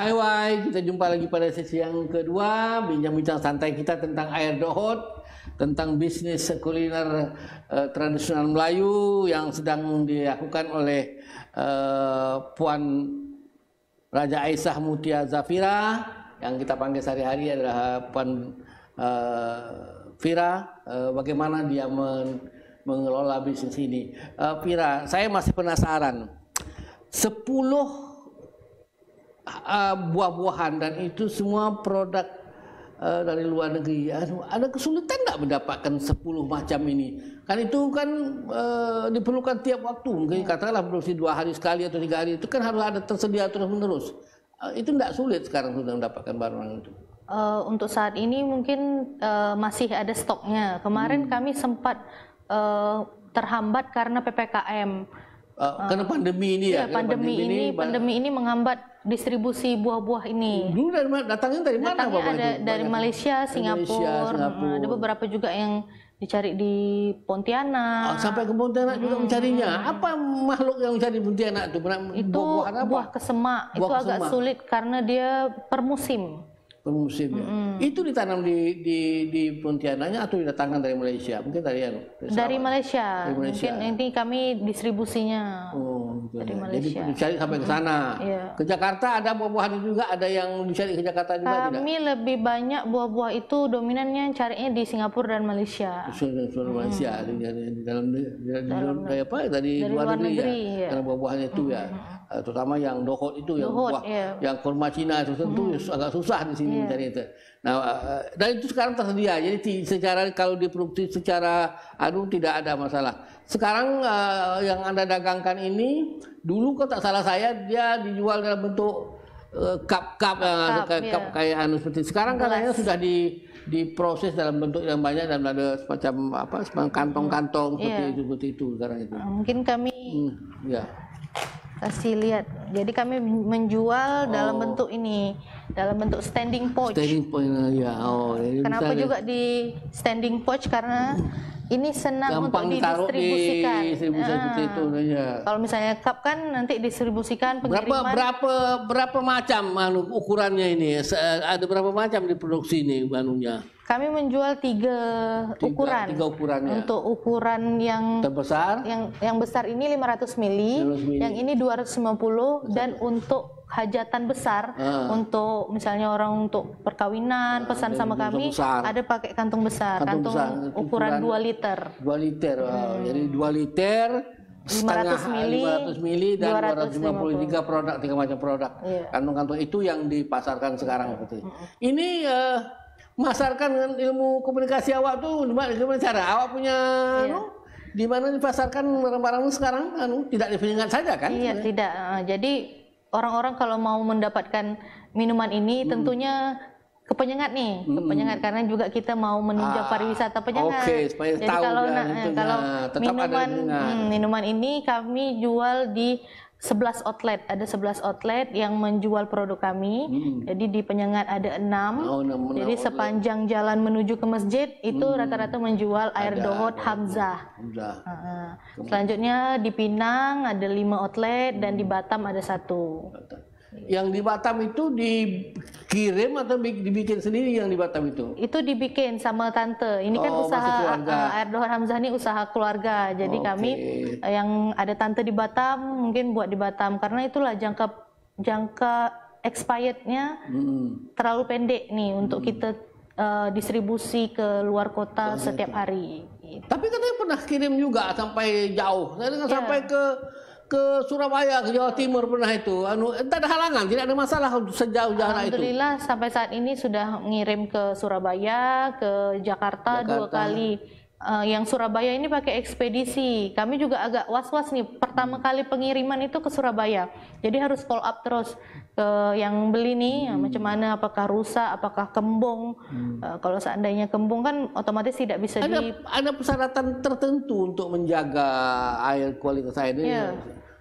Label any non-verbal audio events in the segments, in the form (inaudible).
Hai Wai, kita jumpa lagi pada sesi yang kedua Bincang-bincang santai kita tentang air dohot Tentang bisnis kuliner uh, eh, tradisional Melayu Yang sedang dilakukan oleh uh, Puan Raja Aisyah Mutia Zafira Yang kita panggil sehari-hari adalah Puan uh, eh, Vira uh, Bagaimana dia men mengelola bisnis ini uh, Vira, saya masih penasaran 10 uh, buah-buahan dan itu semua produk uh, dari luar negeri. Ada kesulitan nggak mendapatkan 10 macam ini? Kan itu kan uh, diperlukan tiap waktu. Mungkin ya. katakanlah produksi dua hari sekali atau tiga hari itu kan harus ada tersedia terus menerus. Uh, itu nggak sulit sekarang sudah mendapatkan barang itu. Uh, untuk saat ini mungkin uh, masih ada stoknya. Kemarin hmm. kami sempat uh, terhambat karena ppkm Uh, karena pandemi ini ya, ya pandemi, pandemi ini, ini pandemi ini menghambat distribusi buah-buah ini. Dulu dari mana datangnya dari mana Bapak ada itu? dari Malaysia, Singapura, Singapura. Ada beberapa juga yang dicari di Pontianak. Oh, sampai ke Pontianak hmm. juga mencarinya. Apa makhluk yang mencari Pontianak itu? Itu buah, buah kesemak. Buah itu kesemak. agak sulit karena dia per musim musim ya. hmm Itu ditanam di di di Pontianaknya atau didatangkan dari Malaysia? Mungkin dari ya, dari, dari Malaysia. Dari Malaysia. Mungkin ini kami distribusinya. Oh. Malaysia. Jadi dicari sampai ke sana. Mm, iya. Yeah. Ke Jakarta ada buah-buahan juga, ada yang dicari ke Jakarta juga Kami tidak? lebih banyak buah-buah itu dominannya carinya di Singapura dan Malaysia. Singapura hmm. Malaysia di, di, di dalam di, di, dalam dari apa? Ya, dari, luar, negeri, negeri ya. Karena iya. buah buahan itu hmm. ya. Eh, terutama yang dohot itu yang dohot, buah, yeah. yang kurma Cina itu tentu hmm. Ya agak susah di sini yeah. mencari itu. Nah, eh, dan itu sekarang tersedia. Jadi secara kalau diproduksi secara anu tidak ada masalah. Sekarang uh, yang Anda dagangkan ini dulu kok kan tak salah saya dia dijual dalam bentuk e, cup-cup e, uh, yang iya. cup, kayak, yeah. kayak anu seperti sekarang katanya sudah di diproses dalam bentuk yang banyak dan ada semacam apa semacam kantong-kantong yeah. seperti itu seperti itu sekarang itu ah, mungkin kami hmm, ya kasih lihat jadi kami menjual oh. dalam bentuk ini dalam bentuk standing pouch standing pouch ya oh kenapa juga di standing pouch karena ini senang Gampang untuk didistribusikan. Distribusi nah, itu, ya. Kalau misalnya cup kan nanti distribusikan pengiriman. Berapa berapa berapa macam anu, ukurannya ini? Ada berapa macam diproduksi nih ini anunya? Kami menjual tiga, tiga ukuran. Tiga ukuran ya. Untuk ukuran yang terbesar, yang yang besar ini 500 mili, 500 mili. yang ini 250 puluh, dan untuk hajatan besar uh. untuk misalnya orang untuk perkawinan uh, pesan sama kami besar. ada pakai kantung besar kantung, kantung besar, ukuran, ukuran 2 liter 2 liter hmm. jadi 2 liter 500 mili, 500 mili dan 253 produk tiga macam produk kantong iya. kantung-kantung itu yang dipasarkan sekarang seperti mm-hmm. ini uh, masarkan ilmu komunikasi awak tuh gimana cara awak punya yeah. Anu, di mana dipasarkan barang-barang sekarang anu tidak di saja kan iya tidak ah, jadi orang-orang kalau mau mendapatkan minuman ini hmm. tentunya ke nih, hmm. ke karena juga kita mau menunjang ah, pariwisata penyengat. Okay, supaya Jadi tahu kalau kan, eh, kan. nah, kalau tetap minuman ada Hmm, minuman ini kami jual di 11 outlet, ada 11 outlet yang menjual produk kami. Hmm. Jadi di Penyengat ada 6. Oh, 6, 6 Jadi outlet. sepanjang jalan menuju ke masjid itu rata rata hmm. menjual air ada, dohot ada, Hamzah. Hamzah. Uh, selanjutnya di Pinang ada 5 outlet hmm. dan di Batam ada 1. Batam yang di Batam itu dikirim atau dibikin sendiri yang di Batam itu? Itu dibikin sama tante. Ini kan oh, kan usaha eh, Erdogan Hamzah ini usaha keluarga. Jadi okay. kami eh, yang ada tante di Batam mungkin buat di Batam karena itulah jangka jangka expirednya hmm. terlalu pendek nih untuk hmm. kita uh, distribusi ke luar kota setiap hari. Tapi katanya pernah kirim juga sampai jauh, sampai iya. yeah. sampai ke ke Surabaya, ke Jawa Timur pernah itu. Anu, entah ada halangan, tidak ada masalah sejauh jarak itu. Alhamdulillah sampai saat ini sudah ngirim ke Surabaya, ke Jakarta, Jakarta. dua kali. Uh, yang Surabaya ini pakai ekspedisi. Kami juga agak was-was nih. Pertama kali pengiriman itu ke Surabaya. Jadi harus follow up terus ke eh, yang beli nih hmm. macam mana apakah rusak apakah kembung hmm. uh, kalau seandainya kembung kan otomatis tidak bisa ada, di ada persyaratan tertentu untuk menjaga air kualitas air ini yeah.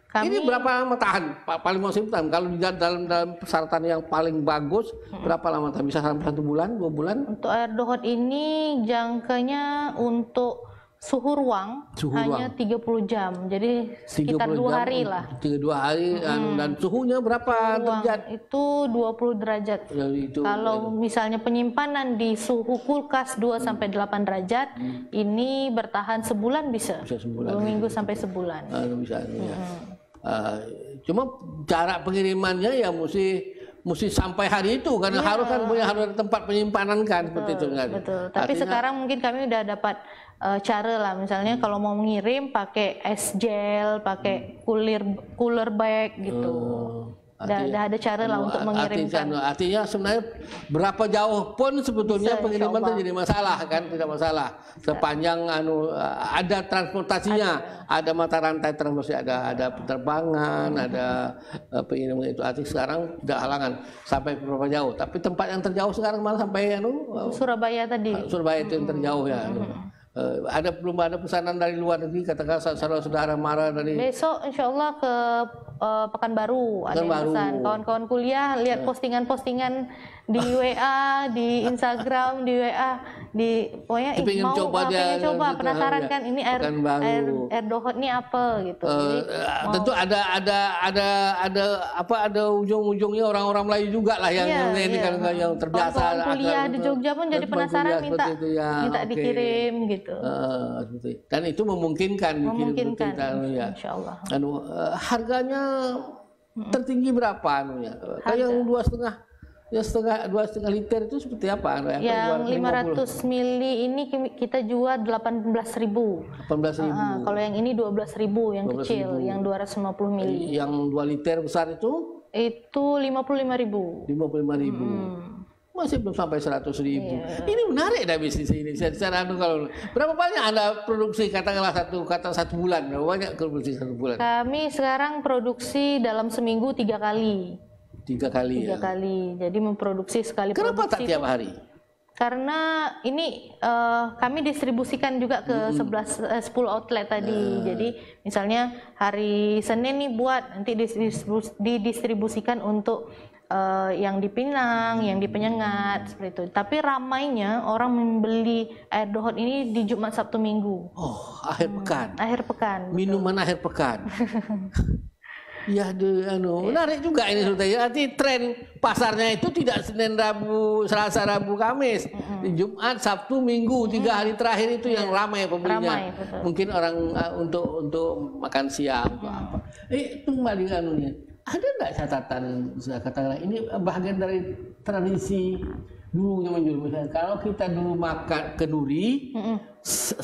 Kami, ini berapa lama tahan paling maksimum tahan kalau di dalam dalam persyaratan yang paling bagus hmm. berapa lama tahan bisa sampai satu bulan dua bulan untuk air dohot ini jangkanya untuk suhu ruang suhu hanya ruang. 30 jam. Jadi sekitar 2 hari lah. 3 2 hari hmm. dan suhunya berapa suhu derajat? Itu 20 derajat. Ya, itu, Kalau itu. misalnya penyimpanan di suhu kulkas 2 hmm. sampai 8 derajat, hmm. ini bertahan sebulan bisa. Bisa sebulan. 2 minggu sampai sebulan. Ah, bisa. Ya. Hmm. Uh, cuma cara pengirimannya ya mesti mesti sampai hari itu karena yeah. harus kan punya harus tempat penyimpanan kan betul, seperti itu kan. Betul. Tapi Artinya, sekarang mungkin kami udah dapat uh, cara lah misalnya hmm. kalau mau mengirim pakai es gel, pakai hmm. cooler cooler bag gitu. Hmm. Sudah ada cara lah anu untuk mengirimkan. Artinya, artinya sebenarnya berapa jauh pun sebetulnya Bisa, pengiriman itu jadi masalah kan, tidak masalah. Sepanjang anu ada transportasinya, ada, ada mata rantai transportasi, ada ada penerbangan, hmm. ada pengiriman itu. Artinya sekarang tidak halangan sampai berapa jauh. Tapi tempat yang terjauh sekarang malah sampai anu uh, Surabaya tadi. Uh, Surabaya itu yang terjauh ya. Anu. Hmm ada belum ada pesanan dari luar negeri katakan saudara-saudara marah dari besok insya Allah ke uh, Pekanbaru, ada pesan kawan-kawan kuliah lihat ya. postingan-postingan di (laughs) WA, di Instagram, di WA, di pokoknya ih, mau coba dia, pengen coba dia, gitu, penasaran kan ini air, air air dohot ini apa gitu. Uh, Jadi, uh, tentu ada ada ada ada apa ada ujung-ujungnya orang-orang Melayu juga lah yang iya, ini iya. Kan, kan yang terbiasa kawan -kawan kuliah di gitu. Jogja pun jadi kan penasaran kuliah, minta itu, ya, minta okay. dikirim gitu. Uh, dan itu memungkinkan, memungkinkan dikirim, memungkinkan, ya. Insya Allah. Dan, uh, harganya tertinggi berapa anunya? Kayak yang dua setengah Ya setengah dua setengah liter itu seperti apa? Yang lima ratus mili ini kita jual delapan belas ribu. Delapan belas ribu. Uh, kalau yang ini dua belas ribu yang kecil, ribu. yang dua ratus lima puluh mili. Yang dua liter besar itu? Itu lima puluh lima ribu. Lima puluh lima ribu. Hmm masih belum sampai 100 ribu. Yeah. Ini menarik dah bisnis ini. Saya Secara kalau berapa banyak anda produksi katakanlah satu kata satu bulan berapa banyak produksi satu bulan? Kami sekarang produksi dalam seminggu tiga kali. Tiga kali. Tiga ya? kali. Jadi memproduksi sekali. Kenapa produksi tak tiap hari? karena ini uh, kami distribusikan juga ke hmm 11 eh, 10 outlet tadi. Uh. Jadi misalnya hari Senin nih buat nanti didistribusikan untuk uh, yang dipinang, yang dipenyengat seperti itu. Tapi ramainya orang membeli air dohot ini di Jumat Sabtu Minggu. Oh, akhir hmm, pekan. Hmm, akhir pekan. Minuman betul. akhir pekan. (laughs) ya, de, anu, iya. menarik juga ini sebetulnya. Arti tren pasarnya itu tidak Senin, Rabu, Selasa, Rabu, Kamis, mm-hmm. Jumat, Sabtu, Minggu, mm-hmm. tiga hari terakhir itu yang iya. ramai pembelinya. Ramai, Mungkin orang uh, untuk untuk makan siang mm-hmm. apa. Eh, tunggu kembali anunya ada nggak catatan katakanlah ini bahagian dari tradisi dulu zaman dulu kalau kita dulu makan kenduri mm-hmm.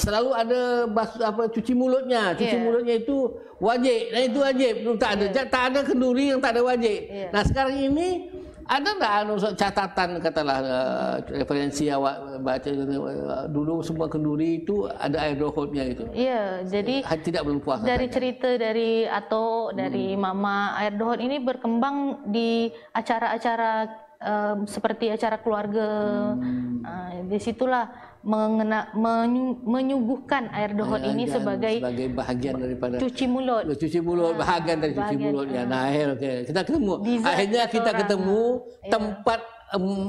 selalu ada basuh apa cuci mulutnya cuci yeah. mulutnya itu wajib nah itu wajib tak ada yeah. tak ada kenduri yang tak ada wajib yeah. nah sekarang ini ada tak anu catatan katalah uh, referensi awak baca eh, dulu semua kenduri itu ada air drohotnya itu. Ya, jadi eh, tidak belum puas. Dari katanya. cerita dari Ato, dari hmm. Mama air drohot ini berkembang di acara-acara uh, seperti acara keluarga. Hmm. Uh, di situlah mengena, menyuguhkan air dohot ini sebagai sebagai bagian daripada cuci mulut. Cuci mulut bagian bahagian dari cuci mulut ya, ya. Nah, akhirnya kita ketemu. akhirnya kita ketemu iya. tempat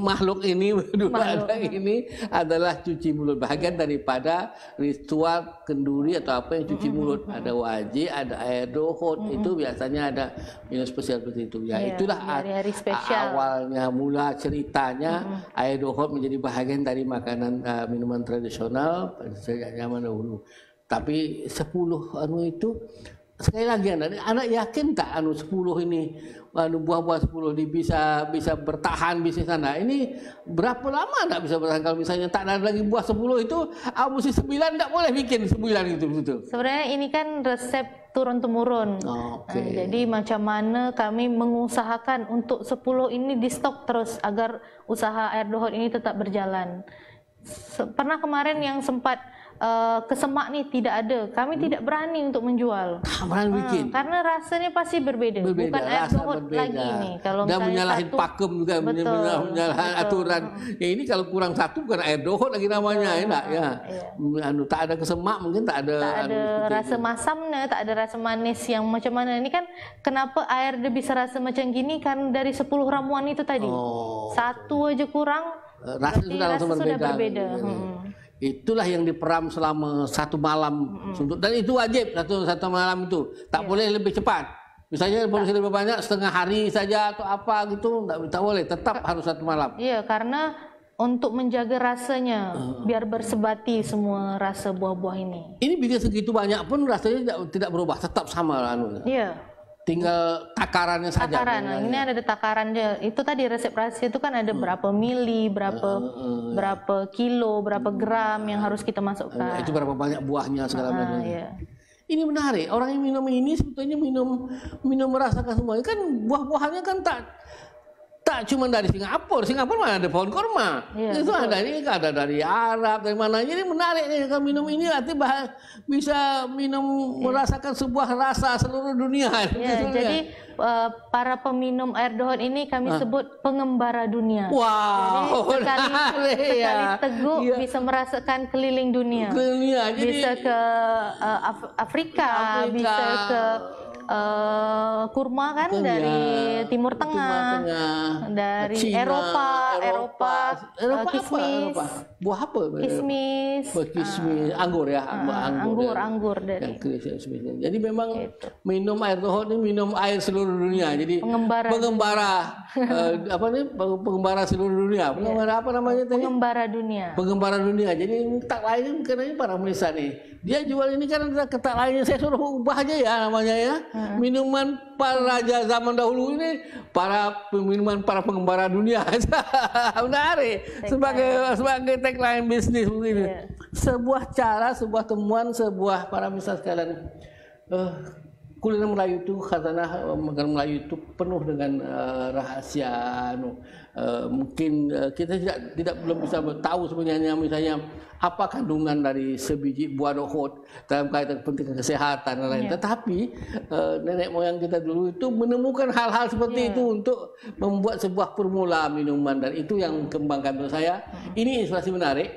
makhluk ini (laughs) makhluk. ini adalah cuci mulut bagian daripada ritual kenduri atau apa yang cuci mulut ada wajib ada air dohot mm -hmm. itu biasanya ada minum spesial seperti itu ya yeah, itulah iya, iya, hari -hari awalnya mula ceritanya mm -hmm. air dohot menjadi bagian dari makanan uh, minuman tradisional sejak zaman dahulu tapi sepuluh anu itu sekali lagi anak, anak yakin tak anu 10 ini anu buah-buah 10 ini bisa bisa bertahan bisnis sana ini berapa lama anak bisa bertahan kalau misalnya tak ada lagi buah 10 itu ah, mesti 9 tak boleh bikin 9 gitu betul sebenarnya ini kan resep turun temurun oh, okay. nah, jadi macam mana kami mengusahakan untuk 10 ini di stok terus agar usaha air dohot ini tetap berjalan pernah kemarin yang sempat uh, eh, ke Semak nih tidak ada. Kami hmm. tidak berani untuk menjual. hmm, Karena rasanya pasti berbeda, berbeda bukan air berbeda. lagi nih kalau Dan menyalahin satu, pakem juga betul, menyalahin aturan. Hmm. Ya ini kalau kurang satu bukan air dohot lagi namanya hmm. enak ya. Hmm. Anu tak ada kesemak mungkin tak ada tak ada anu, rasa itu. masamnya, tak ada rasa manis yang macam mana. Ini kan kenapa air dia bisa rasa macam gini kan dari 10 ramuan itu tadi. Oh. Satu aja kurang rasa sudah rasa berbeda. Sudah berbeda. Iya, iya, hmm. Itulah yang diperam selama satu malam suntuk. Dan itu wajib satu, lah satu malam itu. Tak ya. boleh lebih cepat. Misalnya ya. polisi lebih banyak setengah hari saja atau apa gitu. Tak, tak boleh. Tetap harus satu malam. Iya karena untuk menjaga rasanya. Ah. Biar bersebati semua rasa buah-buah ini. Ini bila segitu banyak pun rasanya tidak, tidak berubah. Tetap sama. lah. Iya. tinggal takarannya saja. Takaran. ini ada takaran dia. Itu tadi resep rahasia itu kan ada hmm. berapa mili, berapa uh, berapa kilo, berapa gram yang harus kita masukkan. Nah, itu berapa banyak buahnya segala ah, macam. Iya. Ini menarik. Orang yang minum ini sebetulnya minum minum merasakan semuanya kan buah-buahannya kan tak Tak cuma dari Singapura, Singapura mana ada pohon kurma. Iya, itu betul. ada ini ada dari Arab, dari mana. Jadi menarik nih kalau minum ini nanti bisa minum iya. merasakan sebuah rasa seluruh dunia. Iya, jadi ya. para peminum air dohon ini kami Hah? sebut pengembara dunia. Wow, jadi (laughs) sekali, menarik, sekali ya. teguk iya. bisa merasakan keliling dunia. Keliling Dunia, jadi bisa ke uh, Af Afrika, Afrika, bisa ke uh, kurma kan iya. Tengah, dari Timur Tengah, Timur Tengah dari Cina, Eropa, Eropa, Eropa, Eropa uh, eh, kismis, apa? Eropa. buah apa? Kismis, buah kismis, uh, anggur ya, uh, anggur, anggur, dan, anggur dari. Jadi memang gitu. minum air tohor ini minum air seluruh dunia. Jadi pengembara, pengembara uh, (laughs) apa nih? Pengembara seluruh dunia. Iya. Pengembara apa namanya tadi? Pengembara dunia. Pengembara dunia. Jadi tak lain karena ini para pemirsa nih. Dia jual ini karena tak lainnya saya suruh ubah aja ya namanya ya. Minuman para raja zaman dahulu ini para minuman para pengembara dunia. (laughs) Menarik sebagai sebagai tagline bisnis ini iya. Sebuah cara, sebuah temuan, sebuah para misal sekalian. Uh, Kuliner Melayu itu khazanah eh, makanan Melayu itu penuh dengan uh, rahasia. Uh, mungkin uh, kita tidak tidak belum bisa tahu sebenarnya misalnya apa kandungan dari sebiji buah dohot dalam kaitan pentingnya kesehatan dan lain. Yeah. Tetapi uh, nenek moyang kita dulu itu menemukan hal-hal seperti yeah. itu untuk membuat sebuah permula minuman dan itu yang kembangkan menurut saya. Hmm. Ini inspirasi menarik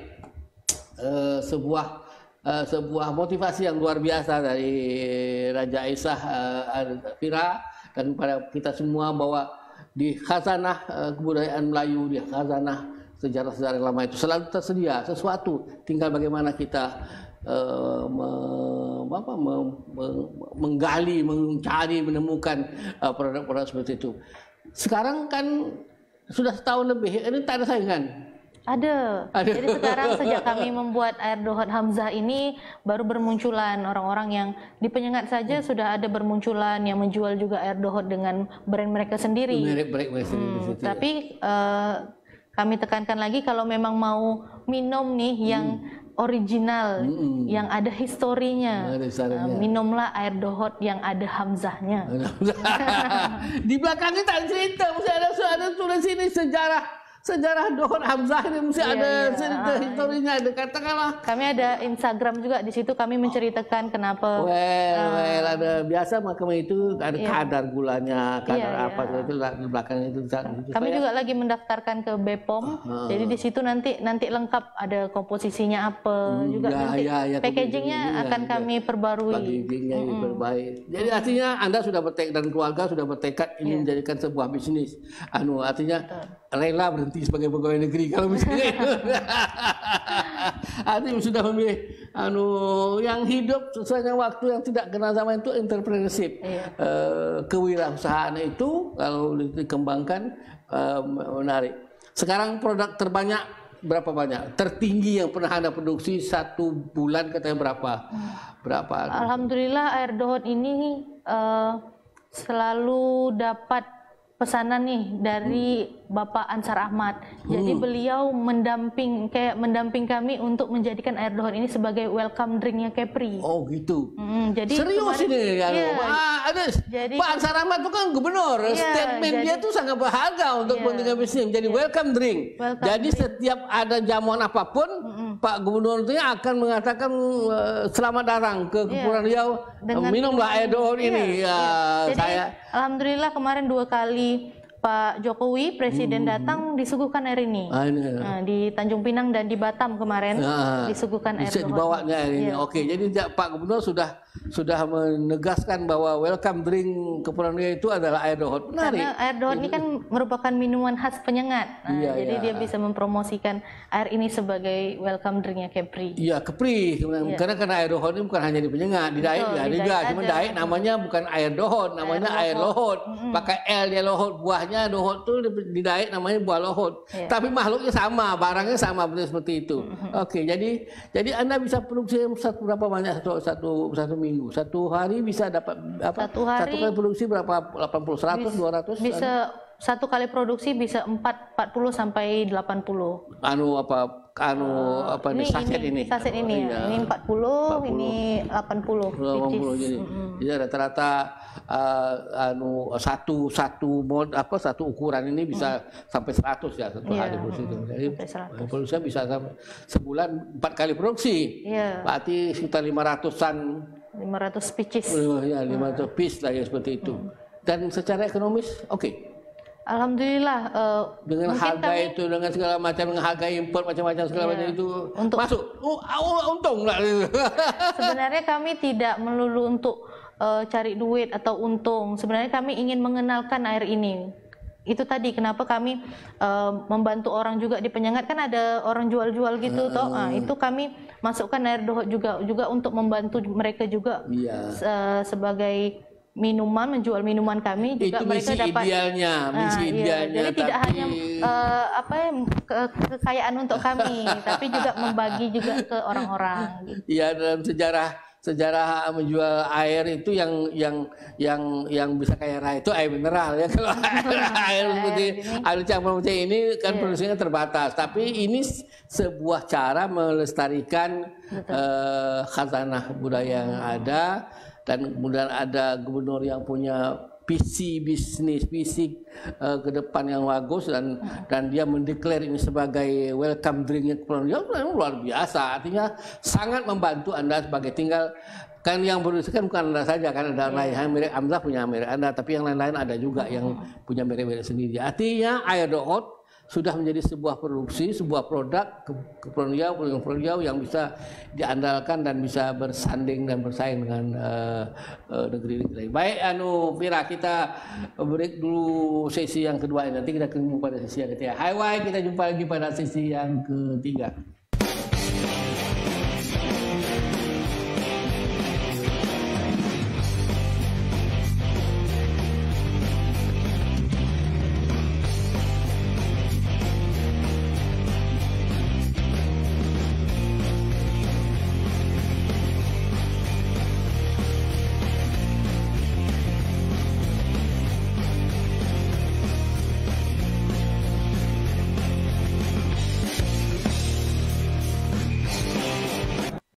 uh, sebuah uh, sebuah motivasi yang luar biasa dari Raja Aisyah uh, eh, Fira dan kepada kita semua bahwa di khazanah uh, kebudayaan Melayu di khazanah sejarah-sejarah lama itu selalu tersedia sesuatu tinggal bagaimana kita uh, apa, menggali mencari menemukan produk produk-produk seperti itu sekarang kan sudah setahun lebih ini tak ada saingan ada. Ada. Jadi sekarang sejak kami membuat air dohot Hamzah ini baru bermunculan orang-orang yang di penyengat saja hmm. sudah ada bermunculan yang menjual juga air dohot dengan brand mereka sendiri. Merek mereka sendiri. Hmm, ya. tapi uh, kami tekankan lagi kalau memang mau minum nih yang original hmm. original, hmm. yang ada historinya, eh, minumlah air dohot yang ada Hamzahnya. (laughs) di belakangnya kita cerita, mesti ada, ada tulis ini sejarah sejarah Dohor Hamzah ini mesti iya, ada iya. cerita historinya. Ada katakanlah. Kami ada Instagram juga di situ kami menceritakan kenapa. Well, uh, well eh, ada biasa makam itu ada iya. kadar gulanya, kadar iya, iya. apa iya. itu di belakang itu. Kami juga lagi mendaftarkan ke BPOM. Uh, jadi di situ nanti nanti lengkap ada komposisinya apa hmm, juga iya, nanti ya, ya, packagingnya iya, akan iya, kami iya. perbarui. Packagingnya mm. diperbaiki Jadi artinya Anda sudah bertekad dan keluarga sudah bertekad ingin yeah. menjadikan sebuah bisnis. Anu artinya Betul rela berhenti sebagai pegawai negeri kalau misalnya artinya (laughs) sudah memilih anu yang hidup sesuai dengan waktu yang tidak kena zaman itu entrepreneurship iya. uh, kewirausahaan itu kalau dikembangkan uh, menarik sekarang produk terbanyak berapa banyak tertinggi yang pernah anda produksi satu bulan katanya berapa hmm. berapa alhamdulillah air Dohot ini uh, selalu dapat pesanan nih dari hmm. Bapak Ansar Ahmad. Jadi hmm. beliau mendamping kayak mendamping kami untuk menjadikan air dohon ini sebagai welcome drinknya Kepri. Oh gitu. Hmm, jadi serius kemarin, ini ya. Pak, ada, jadi, Pak Ansar Ahmad bukan gubernur. Ya, Statement jadi, dia tuh sangat berharga untuk ya, kepentingan bisnis. Jadi ya, welcome drink. Welcome jadi drink. setiap ada jamuan apapun. Hmm Pak Gubernur itu ya akan mengatakan eh, selamat datang ke iya. Kepulauan Riau. Minumlah air iya, ini. Ya, ya. Jadi, saya Alhamdulillah kemarin dua kali Pak Jokowi presiden hmm. datang disuguhkan air ini ah, ini, nah, ah. di Tanjung Pinang dan di Batam kemarin ah, ah. disuguhkan air bisa dibawanya air ini. Ya. Oke, jadi Pak Gubernur sudah sudah menegaskan bahwa welcome drink kepulauan riau itu adalah air dohot. Menarik. Karena air dohot ini iya. kan merupakan minuman khas penyengat. Nah, ya, jadi ya. dia bisa mempromosikan air ini sebagai welcome drinknya Kepri. Iya, Kepri. Ya. Karena karena air dohot ini bukan hanya di penyengat, di Daik ya, di Daik. Cuma Daik namanya bukan air dohot, namanya air, air lohot. lohot. Mm -hmm. Pakai L dia lohot buahnya kitabnya dohot tuh di namanya buah lohot. Yeah. Tapi makhluknya sama, barangnya sama betul seperti itu. Mm-hmm. Oke, okay, jadi jadi Anda bisa produksi satu berapa banyak satu, satu satu minggu. Satu hari bisa dapat apa? Satu hari. Satu kali produksi berapa? 80, 100, bis, 200? Bisa satu kali produksi bisa empat puluh sampai delapan puluh Anu apa anu oh, apa ini, saset ini, saset ini ya. ini 40, 40 ini 80 80 jadi mm. jadi iya, rata-rata uh, anu satu satu mod apa satu ukuran ini bisa mm. sampai 100 ya satu yeah. hari produksi itu jadi produksi bisa sampai sebulan empat kali produksi yeah. berarti sekitar 500-an 500 pieces 5, ya 500 piece lah ya seperti itu mm. dan secara ekonomis oke okay. Alhamdulillah uh, dengan harga kami, itu dengan segala macam dengan harga impor macam-macam segala iya, macam itu untuk, masuk uh, untung lah (laughs) sebenarnya kami tidak melulu untuk uh, cari duit atau untung sebenarnya kami ingin mengenalkan air ini itu tadi kenapa kami uh, membantu orang juga di penyengat kan ada orang jual-jual gitu uh, toh nah, itu kami masukkan air dohok juga juga untuk membantu mereka juga iya. uh, sebagai minuman menjual minuman kami juga itu mereka misi dapat idealnya misi ah, uh, iya. idealnya iya. jadi tapi... tidak hanya uh, apa ya, ke, kekayaan untuk kami (laughs) tapi juga membagi juga ke orang-orang gitu. Iya ya dalam sejarah sejarah eh, menjual air itu yang yang yang yang bisa kaya raya itu air mineral ya kalau air, (laughs) air seperti air campur ini kan yeah. produksinya terbatas tapi ini sebuah cara melestarikan uh, khazanah budaya yang ada dan kemudian ada gubernur yang punya visi bisnis, fisik uh, eh, ke depan yang bagus dan dan dia mendeklar ini sebagai welcome drinknya kepulauan Riau luar biasa. Artinya sangat membantu Anda sebagai tinggal kan yang berusaha kan bukan Anda saja kan ada lain iya. merek Amza punya merek Anda tapi yang lain-lain ada juga yang punya merek-merek sendiri. Artinya ayo dohot sudah menjadi sebuah produksi, sebuah produk keperluan keperluan keperluan yang bisa diandalkan dan bisa bersanding dan bersaing dengan uh, uh, negeri negeri lain. Baik, anu Pira kita break dulu sesi yang kedua nanti kita ketemu pada sesi yang ketiga. Hai, kita jumpa lagi pada sesi yang ketiga.